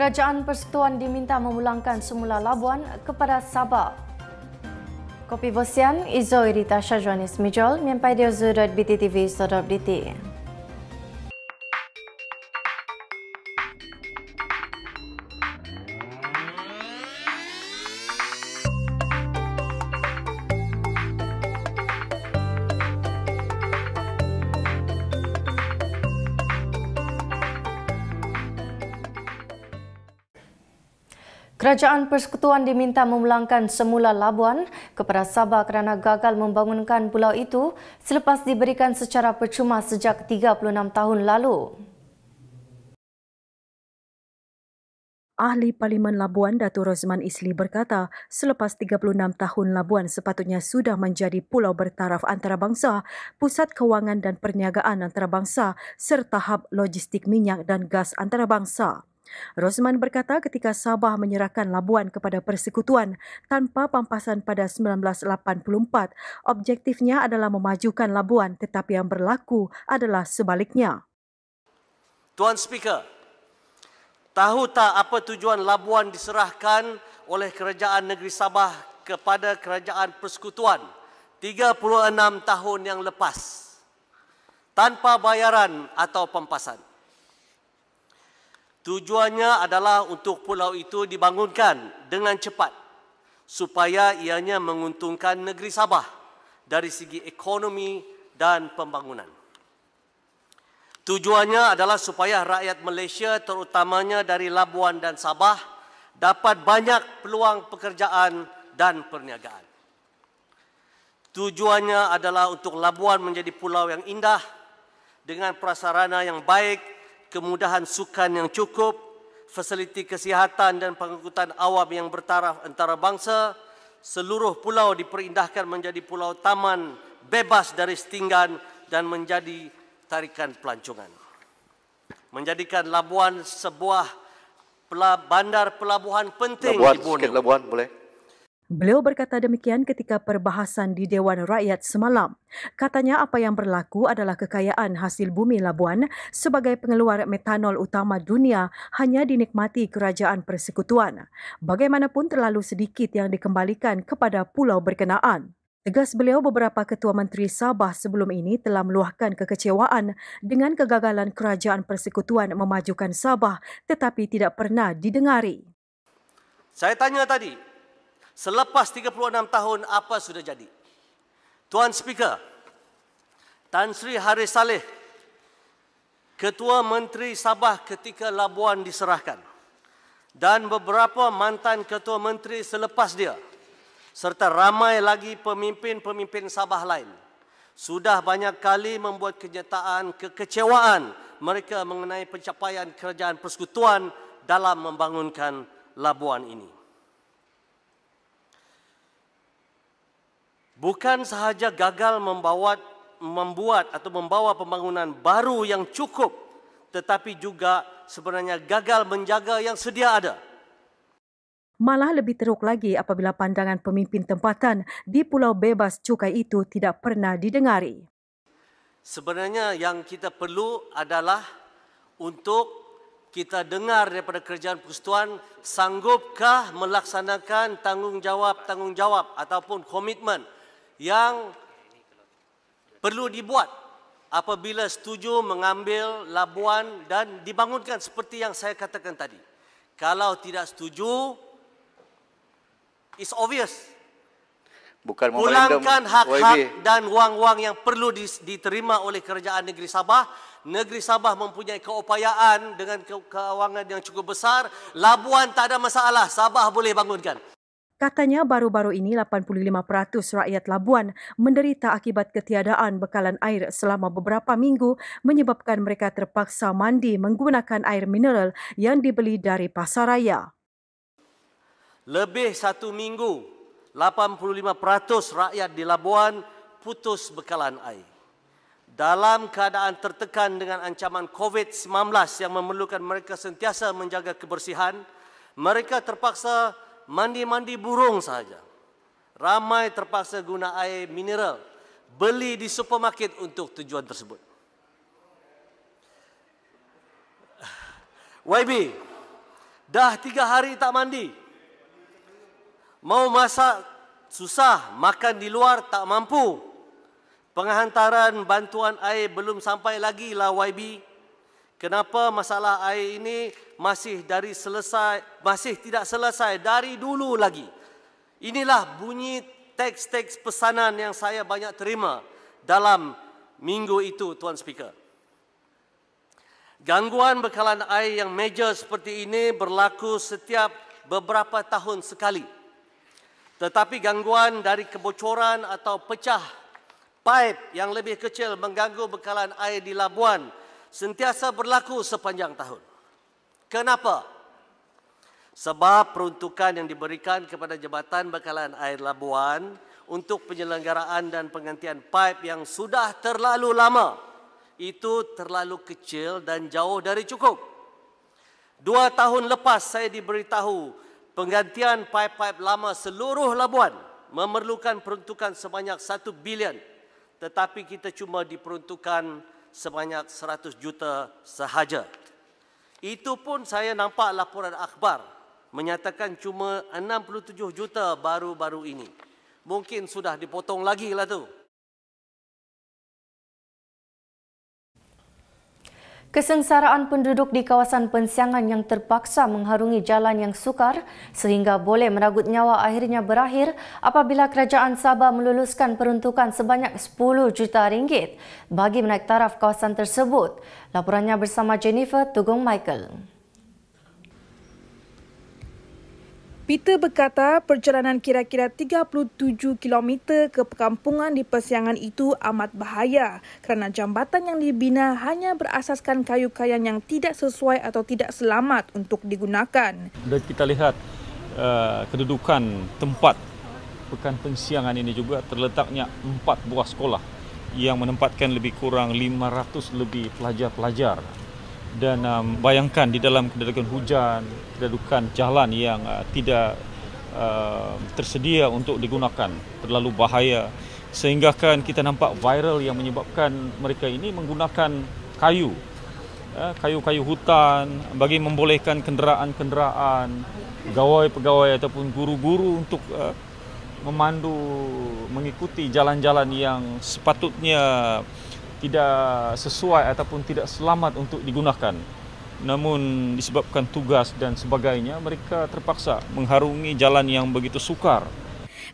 Kerajaan Persekutuan diminta memulangkan semula Labuan kepada Sabah. Kopi Bosian, Izo Irita Syajuanis Mijol, Mimpai Diozu.bttv.dt. So Kerajaan Persekutuan diminta memulangkan semula Labuan kepada Sabah kerana gagal membangunkan pulau itu selepas diberikan secara percuma sejak 36 tahun lalu. Ahli Parlimen Labuan Datuk Rosman Isli berkata, selepas 36 tahun Labuan sepatutnya sudah menjadi pulau bertaraf antarabangsa, pusat kewangan dan perniagaan antarabangsa serta hub logistik minyak dan gas antarabangsa. Rosman berkata ketika Sabah menyerahkan Labuan kepada persekutuan tanpa pampasan pada 1984, objektifnya adalah memajukan Labuan tetapi yang berlaku adalah sebaliknya. Tuan Speaker, tahu tak apa tujuan Labuan diserahkan oleh Kerajaan Negeri Sabah kepada Kerajaan Persekutuan 36 tahun yang lepas tanpa bayaran atau pampasan? Tujuannya adalah untuk pulau itu dibangunkan dengan cepat supaya ianya menguntungkan negeri Sabah dari segi ekonomi dan pembangunan. Tujuannya adalah supaya rakyat Malaysia terutamanya dari Labuan dan Sabah dapat banyak peluang pekerjaan dan perniagaan. Tujuannya adalah untuk Labuan menjadi pulau yang indah dengan prasarana yang baik kemudahan sukan yang cukup, fasiliti kesihatan dan pengangkutan awam yang bertaraf antarabangsa, seluruh pulau diperindahkan menjadi pulau taman bebas dari setinggan dan menjadi tarikan pelancongan. Menjadikan Labuan sebuah bandar pelabuhan penting labuan, di Borneo. Labuan, boleh. Beliau berkata demikian ketika perbahasan di Dewan Rakyat semalam. Katanya apa yang berlaku adalah kekayaan hasil bumi Labuan sebagai pengeluar metanol utama dunia hanya dinikmati kerajaan persekutuan. Bagaimanapun terlalu sedikit yang dikembalikan kepada pulau berkenaan. Tegas beliau beberapa ketua menteri Sabah sebelum ini telah meluahkan kekecewaan dengan kegagalan kerajaan persekutuan memajukan Sabah tetapi tidak pernah didengari. Saya tanya tadi, Selepas 36 tahun, apa sudah jadi? Tuan Speaker, Tan Sri Haris Saleh, Ketua Menteri Sabah ketika Labuan diserahkan dan beberapa mantan Ketua Menteri selepas dia serta ramai lagi pemimpin-pemimpin Sabah lain sudah banyak kali membuat kenyataan kekecewaan mereka mengenai pencapaian kerajaan persekutuan dalam membangunkan Labuan ini. bukan sahaja gagal membawa membuat atau membawa pembangunan baru yang cukup tetapi juga sebenarnya gagal menjaga yang sedia ada. Malah lebih teruk lagi apabila pandangan pemimpin tempatan di Pulau Bebas Cukai itu tidak pernah didengari. Sebenarnya yang kita perlu adalah untuk kita dengar daripada kerajaan persekutuan sanggupkah melaksanakan tanggungjawab-tanggungjawab ataupun komitmen yang perlu dibuat apabila setuju mengambil labuan dan dibangunkan seperti yang saya katakan tadi. Kalau tidak setuju, it's obvious. Bukan Pulangkan hak-hak dan wang-wang yang perlu diterima oleh kerajaan negeri Sabah. Negeri Sabah mempunyai keupayaan dengan ke keuangan yang cukup besar. Labuan tak ada masalah. Sabah boleh bangunkan. Katanya baru-baru ini 85% rakyat Labuan menderita akibat ketiadaan bekalan air selama beberapa minggu menyebabkan mereka terpaksa mandi menggunakan air mineral yang dibeli dari pasaraya. Lebih satu minggu, 85% rakyat di Labuan putus bekalan air. Dalam keadaan tertekan dengan ancaman COVID-19 yang memerlukan mereka sentiasa menjaga kebersihan, mereka terpaksa mandi-mandi burung saja. Ramai terpaksa guna air mineral beli di supermarket untuk tujuan tersebut. YB, dah tiga hari tak mandi. Mau masak susah, makan di luar tak mampu. Penghantaran bantuan air belum sampai lagi lah YB. Kenapa masalah air ini masih dari selesai masih tidak selesai dari dulu lagi. Inilah bunyi teks-teks pesanan yang saya banyak terima dalam minggu itu Tuan Speaker. Gangguan bekalan air yang major seperti ini berlaku setiap beberapa tahun sekali. Tetapi gangguan dari kebocoran atau pecah paip yang lebih kecil mengganggu bekalan air di Labuan sentiasa berlaku sepanjang tahun. Kenapa? Sebab peruntukan yang diberikan kepada Jabatan Bekalan Air Labuan untuk penyelenggaraan dan penggantian pipe yang sudah terlalu lama itu terlalu kecil dan jauh dari cukup. Dua tahun lepas saya diberitahu penggantian pipe-pipe lama seluruh Labuan memerlukan peruntukan sebanyak 1 bilion tetapi kita cuma diperuntukkan sebanyak 100 juta sahaja. Itu pun saya nampak laporan akhbar menyatakan cuma 67 juta baru-baru ini. Mungkin sudah dipotong lagi lah tu. Kesengsaraan penduduk di kawasan pensiangan yang terpaksa mengharungi jalan yang sukar sehingga boleh meragut nyawa akhirnya berakhir apabila kerajaan Sabah meluluskan peruntukan sebanyak 10 juta ringgit bagi menaik taraf kawasan tersebut. Laporannya bersama Jennifer Tugong Michael. Peter berkata perjalanan kira-kira 37 km ke perkampungan di persiangan itu amat bahaya kerana jambatan yang dibina hanya berasaskan kayu kayan yang tidak sesuai atau tidak selamat untuk digunakan. Dan kita lihat uh, kedudukan tempat pekan persiangan ini juga terletaknya empat buah sekolah yang menempatkan lebih kurang 500 lebih pelajar-pelajar dan um, bayangkan di dalam kedudukan hujan, kedudukan jalan yang uh, tidak uh, tersedia untuk digunakan, terlalu bahaya sehinggakan kita nampak viral yang menyebabkan mereka ini menggunakan kayu eh, kayu-kayu hutan bagi membolehkan kenderaan-kenderaan gawai-pegawai ataupun guru-guru untuk uh, memandu mengikuti jalan-jalan yang sepatutnya tidak sesuai ataupun tidak selamat untuk digunakan. Namun disebabkan tugas dan sebagainya, mereka terpaksa mengharungi jalan yang begitu sukar.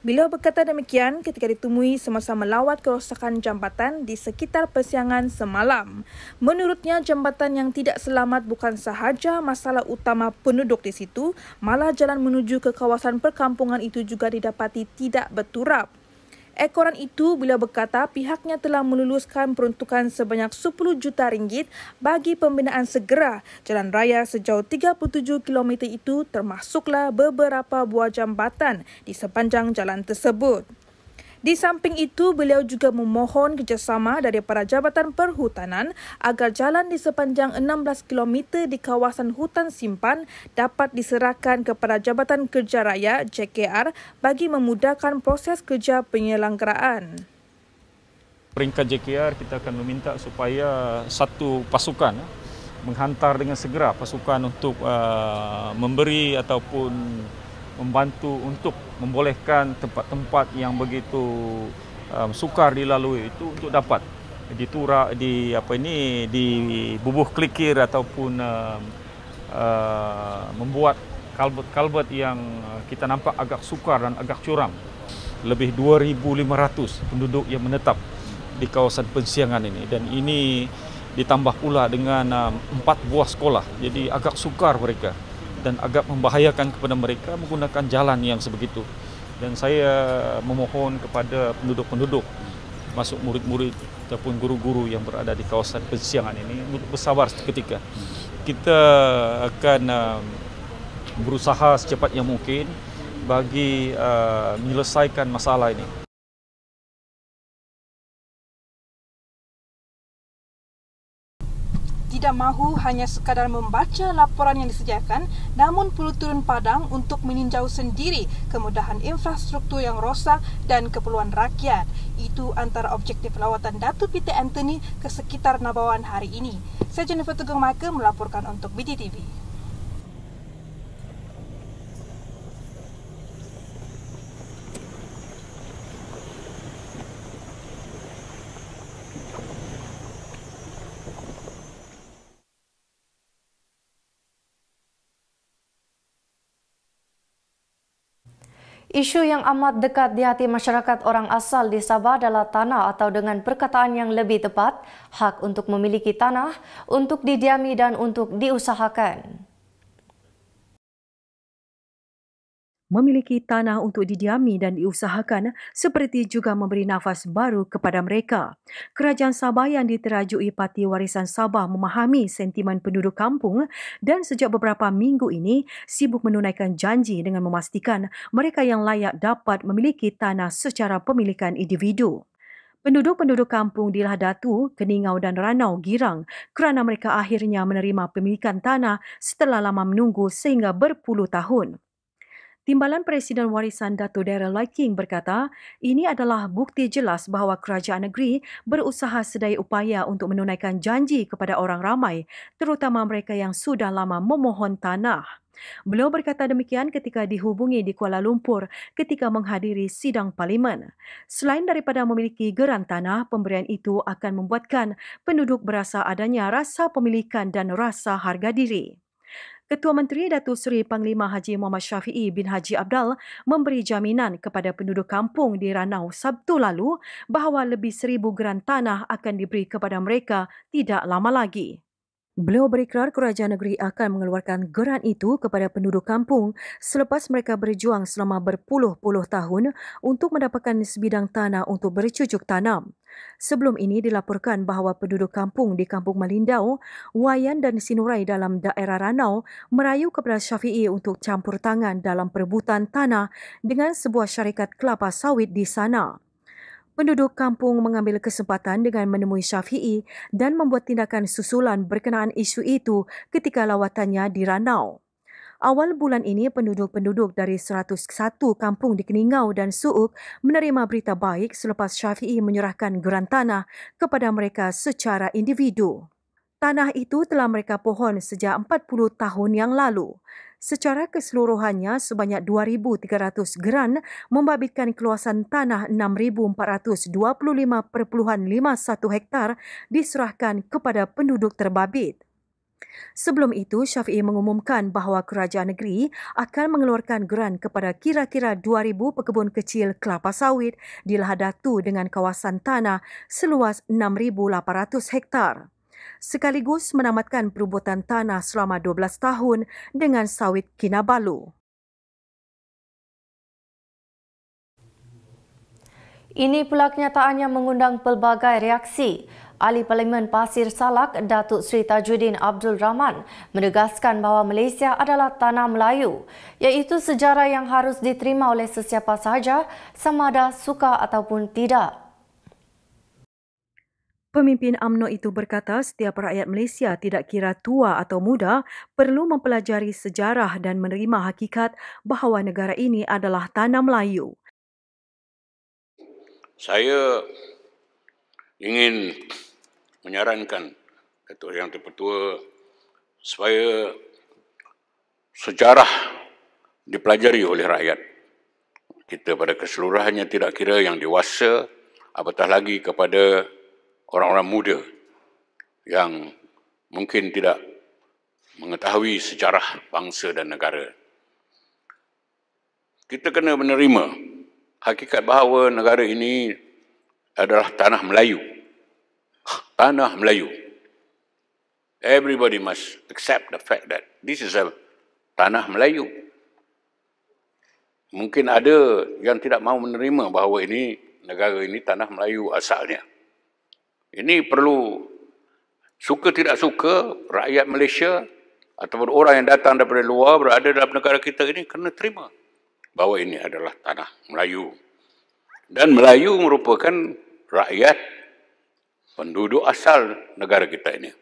Beliau berkata demikian ketika ditemui semasa melawat kerosakan jambatan di sekitar persiangan semalam. Menurutnya, jambatan yang tidak selamat bukan sahaja masalah utama penduduk di situ, malah jalan menuju ke kawasan perkampungan itu juga didapati tidak berturap. Ekoran itu beliau berkata pihaknya telah meluluskan peruntukan sebanyak 10 juta ringgit bagi pembinaan segera jalan raya sejauh 37 km itu termasuklah beberapa buah jambatan di sepanjang jalan tersebut. Di samping itu, beliau juga memohon kerjasama daripada Jabatan Perhutanan agar jalan di sepanjang 16 km di kawasan hutan simpan dapat diserahkan kepada Jabatan Kerja Raya JKR bagi memudahkan proses kerja penyelenggaraan. Peringkat JKR kita akan meminta supaya satu pasukan eh, menghantar dengan segera pasukan untuk uh, memberi ataupun membantu untuk membolehkan tempat-tempat yang begitu um, sukar dilalui itu untuk dapat ditura di apa ini di bubuh klikir ataupun um, uh, membuat kalbet-kalbet yang kita nampak agak sukar dan agak curam lebih 2500 penduduk yang menetap di kawasan pensiangan ini dan ini ditambah pula dengan um, empat buah sekolah jadi agak sukar mereka dan agak membahayakan kepada mereka menggunakan jalan yang sebegitu. Dan saya eh, memohon kepada penduduk-penduduk, masuk murid-murid ataupun guru-guru yang berada di kawasan persiangan ini untuk bersabar seketika. Kita akan eh, berusaha secepat yang mungkin bagi eh, menyelesaikan masalah ini. tidak mahu hanya sekadar membaca laporan yang disediakan namun perlu turun padang untuk meninjau sendiri kemudahan infrastruktur yang rosak dan keperluan rakyat. Itu antara objektif lawatan Datu Peter Anthony ke sekitar Nabawan hari ini. Saya Jennifer Tugung Maka melaporkan untuk BTTV. Isu yang amat dekat di hati masyarakat orang asal di Sabah adalah tanah atau dengan perkataan yang lebih tepat, hak untuk memiliki tanah, untuk didiami dan untuk diusahakan. memiliki tanah untuk didiami dan diusahakan eh, seperti juga memberi nafas baru kepada mereka. Kerajaan Sabah yang diterajui Parti Warisan Sabah memahami sentimen penduduk kampung eh, dan sejak beberapa minggu ini sibuk menunaikan janji dengan memastikan mereka yang layak dapat memiliki tanah secara pemilikan individu. Penduduk-penduduk kampung di Lahdatu, Keningau dan Ranau girang kerana mereka akhirnya menerima pemilikan tanah setelah lama menunggu sehingga berpuluh tahun. Timbalan Presiden Warisan Dato' Daryl King berkata, ini adalah bukti jelas bahawa kerajaan negeri berusaha sedaya upaya untuk menunaikan janji kepada orang ramai, terutama mereka yang sudah lama memohon tanah. Beliau berkata demikian ketika dihubungi di Kuala Lumpur ketika menghadiri sidang parlimen. Selain daripada memiliki geran tanah, pemberian itu akan membuatkan penduduk berasa adanya rasa pemilikan dan rasa harga diri. Ketua Menteri Datu Seri Panglima Haji Muhammad Syafi'i bin Haji Abdal memberi jaminan kepada penduduk kampung di Ranau Sabtu lalu bahawa lebih seribu geran tanah akan diberi kepada mereka tidak lama lagi. Beliau berikrar kerajaan negeri akan mengeluarkan geran itu kepada penduduk kampung selepas mereka berjuang selama berpuluh-puluh tahun untuk mendapatkan sebidang tanah untuk bercucuk tanam. Sebelum ini dilaporkan bahawa penduduk kampung di Kampung Malindau, Wayan dan Sinurai dalam daerah Ranau merayu kepada Syafi'i untuk campur tangan dalam perebutan tanah dengan sebuah syarikat kelapa sawit di sana. Penduduk kampung mengambil kesempatan dengan menemui Syafi'i dan membuat tindakan susulan berkenaan isu itu ketika lawatannya di Ranau. Awal bulan ini, penduduk-penduduk dari 101 kampung di Keningau dan Suuk menerima berita baik selepas Syafi'i menyerahkan geran tanah kepada mereka secara individu. Tanah itu telah mereka pohon sejak 40 tahun yang lalu. Secara keseluruhannya, sebanyak 2,300 geran membabitkan keluasan tanah 6,425.51 hektar diserahkan kepada penduduk terbabit. Sebelum itu, Syafi'i mengumumkan bahawa kerajaan negeri akan mengeluarkan geran kepada kira-kira 2,000 pekebun kecil kelapa sawit di Lahadatu dengan kawasan tanah seluas 6,800 hektar sekaligus menamatkan perubatan tanah selama 12 tahun dengan sawit Kinabalu. Ini pula kenyataan yang mengundang pelbagai reaksi. Ahli Parlimen Pasir Salak, Datuk Seri Tajuddin Abdul Rahman menegaskan bahawa Malaysia adalah tanah Melayu, iaitu sejarah yang harus diterima oleh sesiapa sahaja sama ada suka ataupun tidak. Pemimpin AMNO itu berkata setiap rakyat Malaysia tidak kira tua atau muda perlu mempelajari sejarah dan menerima hakikat bahawa negara ini adalah tanah Melayu. Saya ingin menyarankan Datuk Yang Terpetua supaya sejarah dipelajari oleh rakyat. Kita pada keseluruhannya tidak kira yang dewasa apatah lagi kepada orang-orang muda yang mungkin tidak mengetahui sejarah bangsa dan negara. Kita kena menerima hakikat bahawa negara ini adalah tanah Melayu. Tanah Melayu. Everybody must accept the fact that this is a tanah Melayu. Mungkin ada yang tidak mahu menerima bahawa ini negara ini tanah Melayu asalnya. Ini perlu suka tidak suka rakyat Malaysia ataupun orang yang datang daripada luar berada dalam negara kita ini kena terima bahawa ini adalah tanah Melayu. Dan Melayu merupakan rakyat penduduk asal negara kita ini.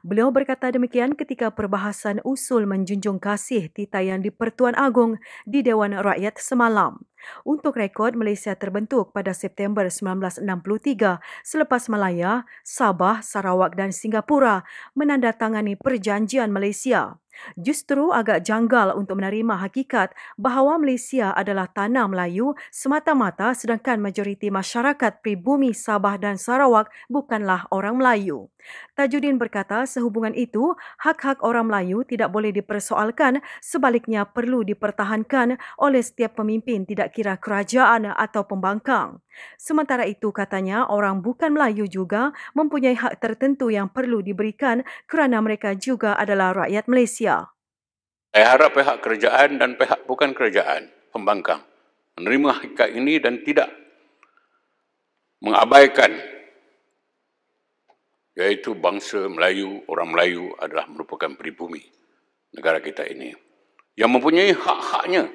Beliau berkata demikian ketika perbahasan usul menjunjung kasih titayan di Pertuan Agong di Dewan Rakyat semalam. Untuk rekod, Malaysia terbentuk pada September 1963 selepas Malaya, Sabah, Sarawak dan Singapura menandatangani perjanjian Malaysia. Justru agak janggal untuk menerima hakikat bahawa Malaysia adalah tanah Melayu semata-mata sedangkan majoriti masyarakat pribumi Sabah dan Sarawak bukanlah orang Melayu. Tajuddin berkata sehubungan itu, hak-hak orang Melayu tidak boleh dipersoalkan sebaliknya perlu dipertahankan oleh setiap pemimpin tidak kira kerajaan atau pembangkang. Sementara itu katanya orang bukan Melayu juga mempunyai hak tertentu yang perlu diberikan kerana mereka juga adalah rakyat Malaysia. Saya harap pihak kerajaan dan pihak bukan kerajaan, pembangkang, menerima hakikat ini dan tidak mengabaikan iaitu bangsa Melayu, orang Melayu adalah merupakan peribumi negara kita ini yang mempunyai hak-haknya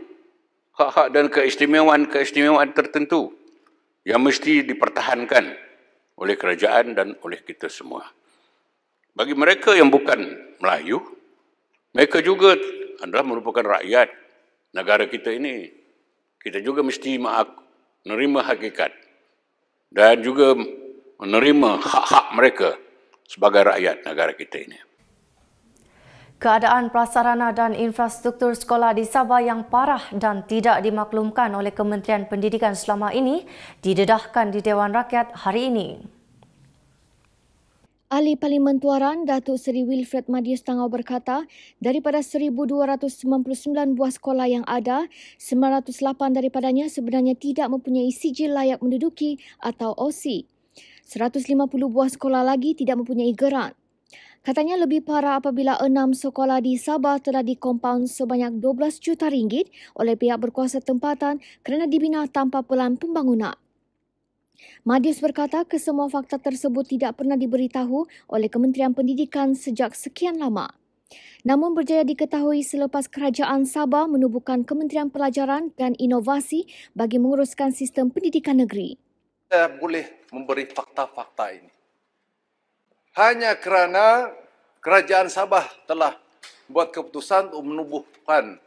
hak-hak dan keistimewaan-keistimewaan tertentu yang mesti dipertahankan oleh kerajaan dan oleh kita semua. Bagi mereka yang bukan Melayu, mereka juga adalah merupakan rakyat negara kita ini. Kita juga mesti menerima hakikat dan juga menerima hak-hak mereka sebagai rakyat negara kita ini. Keadaan prasarana dan infrastruktur sekolah di Sabah yang parah dan tidak dimaklumkan oleh Kementerian Pendidikan selama ini didedahkan di Dewan Rakyat hari ini. Ahli Parlimen Tuaran Datuk Seri Wilfred Madius Tangau berkata, daripada 1299 buah sekolah yang ada, 908 daripadanya sebenarnya tidak mempunyai sijil layak menduduki atau OSI. 150 buah sekolah lagi tidak mempunyai geran. Katanya lebih parah apabila enam sekolah di Sabah telah dikompaun sebanyak 12 juta ringgit oleh pihak berkuasa tempatan kerana dibina tanpa pelan pembangunan. Madius berkata kesemua fakta tersebut tidak pernah diberitahu oleh Kementerian Pendidikan sejak sekian lama. Namun berjaya diketahui selepas kerajaan Sabah menubuhkan Kementerian Pelajaran dan Inovasi bagi menguruskan sistem pendidikan negeri. Saya boleh memberi fakta-fakta ini. Hanya kerana Kerajaan Sabah telah buat keputusan untuk menubuhkan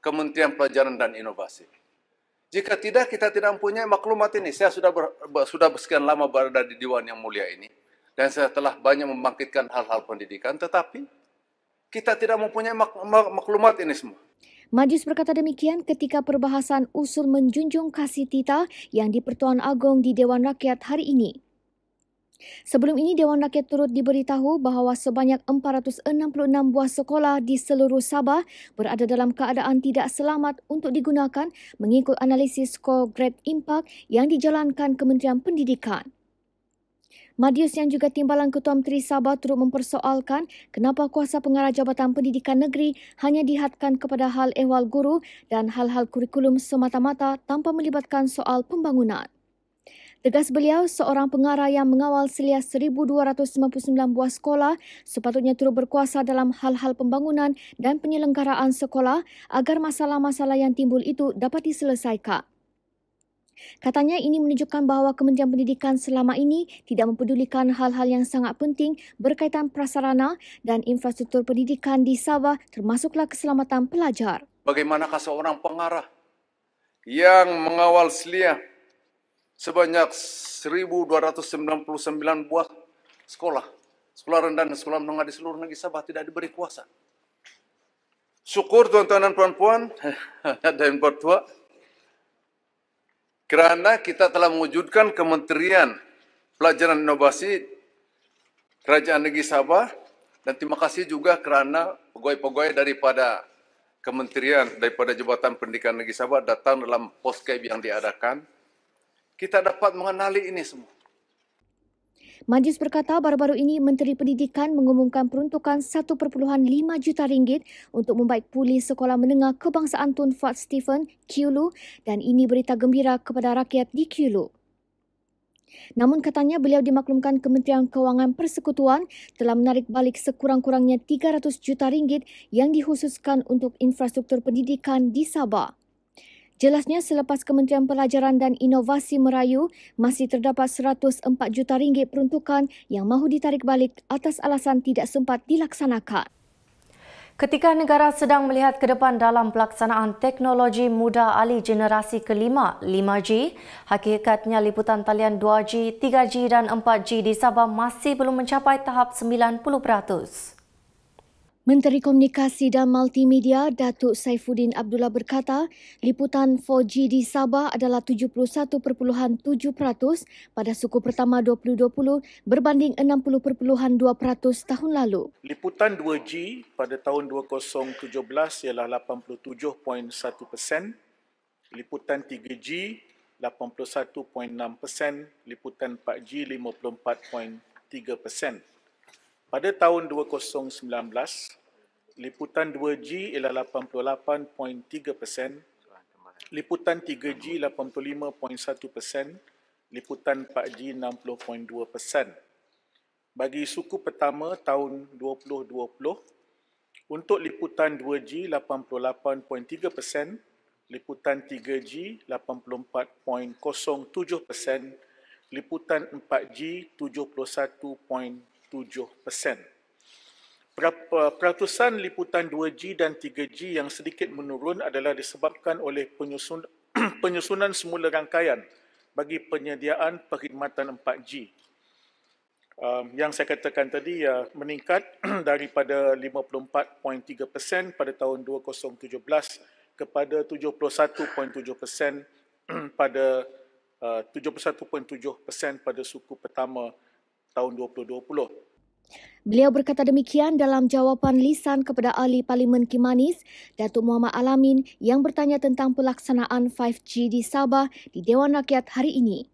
Kementerian Pelajaran dan Inovasi. Jika tidak, kita tidak mempunyai maklumat ini. Saya sudah ber, sudah sekian lama berada di Dewan Yang Mulia ini. Dan saya telah banyak membangkitkan hal-hal pendidikan. Tetapi, kita tidak mempunyai mak, mak, maklumat ini semua. Majus berkata demikian ketika perbahasan usul menjunjung kasih tita yang di Pertuan Agong di Dewan Rakyat hari ini. Sebelum ini, Dewan Rakyat turut diberitahu bahawa sebanyak 466 buah sekolah di seluruh Sabah berada dalam keadaan tidak selamat untuk digunakan mengikut analisis skor grade impact yang dijalankan Kementerian Pendidikan. Madius yang juga timbalan Ketua Menteri Sabah turut mempersoalkan kenapa kuasa pengarah Jabatan Pendidikan Negeri hanya dihadkan kepada hal ehwal guru dan hal-hal kurikulum semata-mata tanpa melibatkan soal pembangunan. Tegas beliau, seorang pengarah yang mengawal selia 1,299 buah sekolah sepatutnya turut berkuasa dalam hal-hal pembangunan dan penyelenggaraan sekolah agar masalah-masalah yang timbul itu dapat diselesaikan. Katanya ini menunjukkan bahawa Kementerian Pendidikan selama ini tidak mempedulikan hal-hal yang sangat penting berkaitan prasarana dan infrastruktur pendidikan di Sabah termasuklah keselamatan pelajar. Bagaimanakah seorang pengarah yang mengawal seliah sebanyak 1299 buah sekolah. Sekolah rendah dan sekolah menengah di seluruh negeri Sabah tidak diberi kuasa. Syukur tuan-tuan dan puan-puan dan bertua. Kerana kita telah mewujudkan Kementerian Pelajaran Inovasi Kerajaan Negeri Sabah. Dan terima kasih juga kerana pegawai-pegawai daripada Kementerian daripada Jabatan Pendidikan Negeri Sabah datang dalam poskab yang diadakan kita dapat mengenali ini semua. Majlis berkata baru-baru ini Menteri Pendidikan mengumumkan peruntukan 1.5 juta ringgit untuk membaik pulih sekolah menengah kebangsaan Tun Fat Stephen, Kulu dan ini berita gembira kepada rakyat di Kulu. Namun katanya beliau dimaklumkan Kementerian Kewangan Persekutuan telah menarik balik sekurang-kurangnya 300 juta ringgit yang dikhususkan untuk infrastruktur pendidikan di Sabah. Jelasnya selepas Kementerian Pelajaran dan Inovasi merayu, masih terdapat 104 juta ringgit peruntukan yang mahu ditarik balik atas alasan tidak sempat dilaksanakan. Ketika negara sedang melihat ke depan dalam pelaksanaan teknologi muda alih generasi kelima, 5G, hakikatnya liputan talian 2G, 3G dan 4G di Sabah masih belum mencapai tahap 90%. Menteri Komunikasi dan Multimedia Datuk Saifuddin Abdullah berkata, liputan 4G di Sabah adalah 71.7% pada suku pertama 2020 berbanding 60.2% tahun lalu. Liputan 2G pada tahun 2017 ialah 87.1%, liputan 3G 81.6%, liputan 4G 54.3%. Pada tahun 2019, liputan 2G ialah 88.3%, liputan 3G 85.1%, liputan 4G 60.2%. Bagi suku pertama tahun 2020, untuk liputan 2G 88.3%, liputan 3G 84.07%, liputan 4G 71.7%. Eh, peratusan liputan 2G dan 3G yang sedikit menurun adalah disebabkan oleh penyusun, penyusunan semula rangkaian bagi penyediaan perkhidmatan 4G. Um, yang saya katakan tadi ya uh, meningkat daripada 54.3% pada tahun 2017 kepada 71.7% pada eh, uh, 71.7% pada suku pertama tahun 2020. Beliau berkata demikian dalam jawapan lisan kepada ahli Parlimen Kimanis, Datuk Muhammad Alamin yang bertanya tentang pelaksanaan 5G di Sabah di Dewan Rakyat hari ini.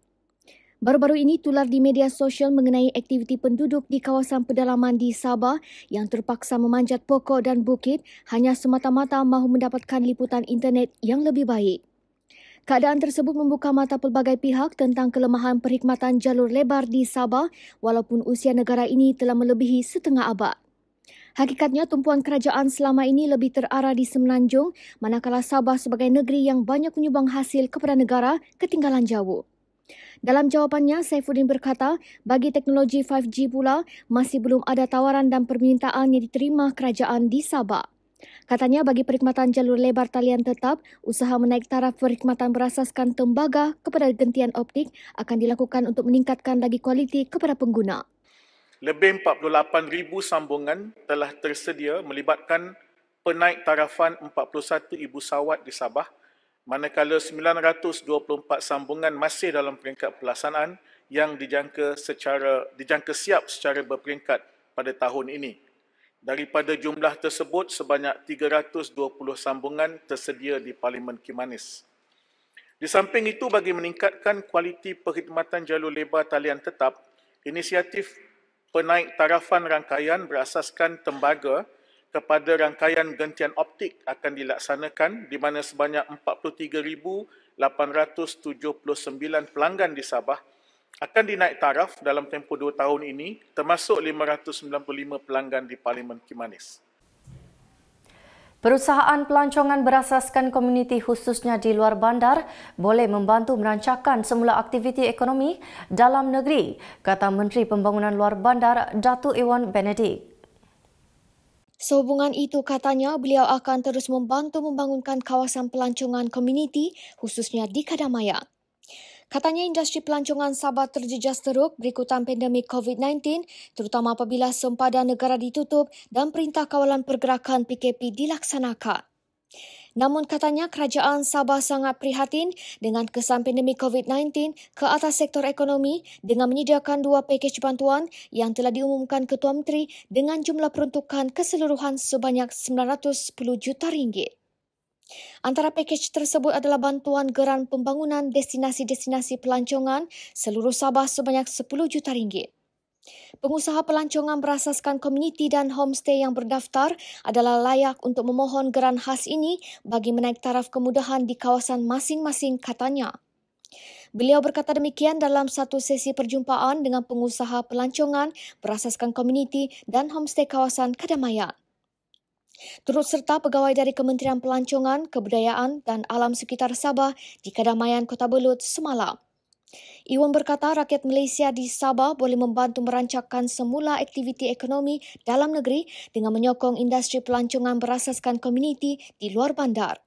Baru-baru ini tular di media sosial mengenai aktiviti penduduk di kawasan pedalaman di Sabah yang terpaksa memanjat pokok dan bukit hanya semata-mata mahu mendapatkan liputan internet yang lebih baik. Keadaan tersebut membuka mata pelbagai pihak tentang kelemahan perkhidmatan jalur lebar di Sabah walaupun usia negara ini telah melebihi setengah abad. Hakikatnya tumpuan kerajaan selama ini lebih terarah di semenanjung manakala Sabah sebagai negeri yang banyak menyumbang hasil kepada negara ketinggalan jauh. Dalam jawapannya, Saifuddin berkata, bagi teknologi 5G pula, masih belum ada tawaran dan permintaan yang diterima kerajaan di Sabah. Katanya bagi perkhidmatan jalur lebar talian tetap, usaha menaik taraf perkhidmatan berasaskan tembaga kepada gentian optik akan dilakukan untuk meningkatkan lagi kualiti kepada pengguna. Lebih 48,000 sambungan telah tersedia melibatkan penaik tarafan 41 ibu sawat di Sabah manakala 924 sambungan masih dalam peringkat pelaksanaan yang dijangka secara dijangka siap secara berperingkat pada tahun ini. Daripada jumlah tersebut, sebanyak 320 sambungan tersedia di Parlimen Kimanis. Di samping itu, bagi meningkatkan kualiti perkhidmatan jalur lebar talian tetap, inisiatif penaik tarafan rangkaian berasaskan tembaga kepada rangkaian gentian optik akan dilaksanakan di mana sebanyak 43,879 pelanggan di Sabah akan dinaik taraf dalam tempoh dua tahun ini termasuk 595 pelanggan di Parlimen Kimanis. Perusahaan pelancongan berasaskan komuniti khususnya di luar bandar boleh membantu merancangkan semula aktiviti ekonomi dalam negeri, kata Menteri Pembangunan Luar Bandar Datu Iwan Benedik. Sehubungan itu katanya beliau akan terus membantu membangunkan kawasan pelancongan komuniti khususnya di Kadamayang. Katanya industri pelancongan Sabah terjejas teruk berikutan pandemik COVID-19 terutama apabila sempadan negara ditutup dan perintah kawalan pergerakan PKP dilaksanakan. Namun katanya kerajaan Sabah sangat prihatin dengan kesan pandemik COVID-19 ke atas sektor ekonomi dengan menyediakan dua pakej bantuan yang telah diumumkan Ketua Menteri dengan jumlah peruntukan keseluruhan sebanyak 910 juta ringgit. Antara pakej tersebut adalah bantuan geran pembangunan destinasi-destinasi pelancongan seluruh Sabah sebanyak 10 juta ringgit. Pengusaha pelancongan berasaskan komuniti dan homestay yang berdaftar adalah layak untuk memohon geran khas ini bagi menaik taraf kemudahan di kawasan masing-masing katanya. Beliau berkata demikian dalam satu sesi perjumpaan dengan pengusaha pelancongan berasaskan komuniti dan homestay kawasan Kedamaian. Turut serta pegawai dari Kementerian Pelancongan, Kebudayaan dan Alam Sekitar Sabah di Kedamaian Kota Belud semalam. Iwan berkata rakyat Malaysia di Sabah boleh membantu merancangkan semula aktiviti ekonomi dalam negeri dengan menyokong industri pelancongan berasaskan komuniti di luar bandar.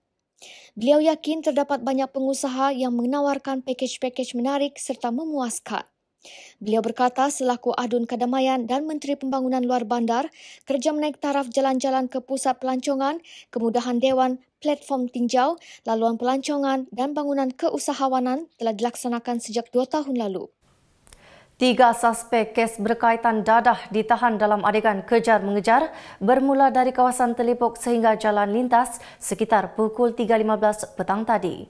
Beliau yakin terdapat banyak pengusaha yang menawarkan pakej-pakej menarik serta memuaskan. Beliau berkata selaku Adun Kedamaian dan Menteri Pembangunan Luar Bandar, kerja menaik taraf jalan-jalan ke pusat pelancongan, kemudahan dewan, platform tinjau, laluan pelancongan dan bangunan keusahawanan telah dilaksanakan sejak dua tahun lalu. Tiga suspek kes berkaitan dadah ditahan dalam adegan kejar-mengejar bermula dari kawasan Telipok sehingga jalan lintas sekitar pukul 3.15 petang tadi.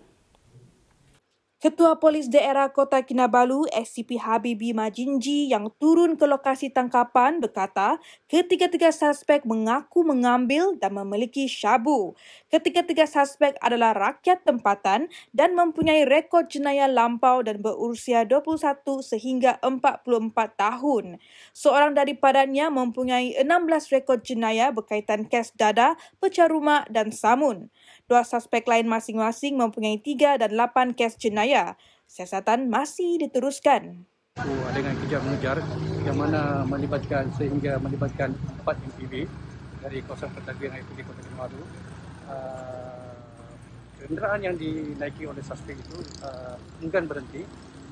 Ketua Polis Daerah Kota Kinabalu, SCP Habibi Majinji yang turun ke lokasi tangkapan berkata, ketiga-tiga suspek mengaku mengambil dan memiliki syabu. Ketiga-tiga suspek adalah rakyat tempatan dan mempunyai rekod jenayah lampau dan berusia 21 sehingga 44 tahun. Seorang daripadanya mempunyai 16 rekod jenayah berkaitan kes dada, pecah rumah dan samun. Dua suspek lain masing-masing mempunyai 3 dan 8 kes jenayah Maya. Siasatan masih diteruskan. Dengan kejar mengejar yang mana melibatkan sehingga melibatkan empat MPV dari kawasan pertanian itu di Kota Kinabalu. Uh, ah, kenderaan yang dinaiki oleh suspek itu uh, enggan berhenti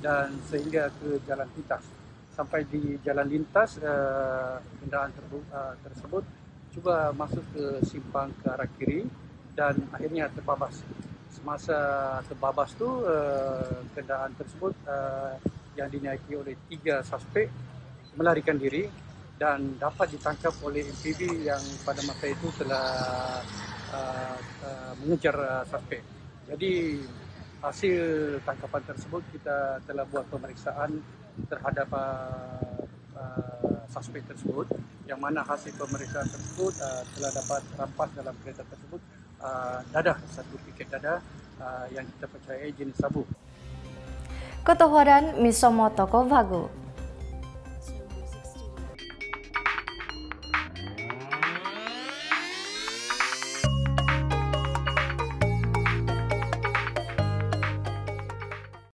dan sehingga ke jalan lintas. Sampai di jalan lintas, uh, kenderaan terbu- uh, tersebut cuba masuk ke simpang ke arah kiri dan akhirnya terbabas semasa terbabas tu uh, kenderaan tersebut uh, yang dinaiki oleh tiga suspek melarikan diri dan dapat ditangkap oleh MPB yang pada masa itu telah uh, uh, mengejar uh, suspek. Jadi hasil tangkapan tersebut kita telah buat pemeriksaan terhadap uh, uh, suspek tersebut yang mana hasil pemeriksaan tersebut uh, telah dapat rampas dalam kereta tersebut Uh, dadah, satu piket dadah uh, yang kita percaya jenis sabu. Kota Huaran, Misomo Tokovagu. Vagu.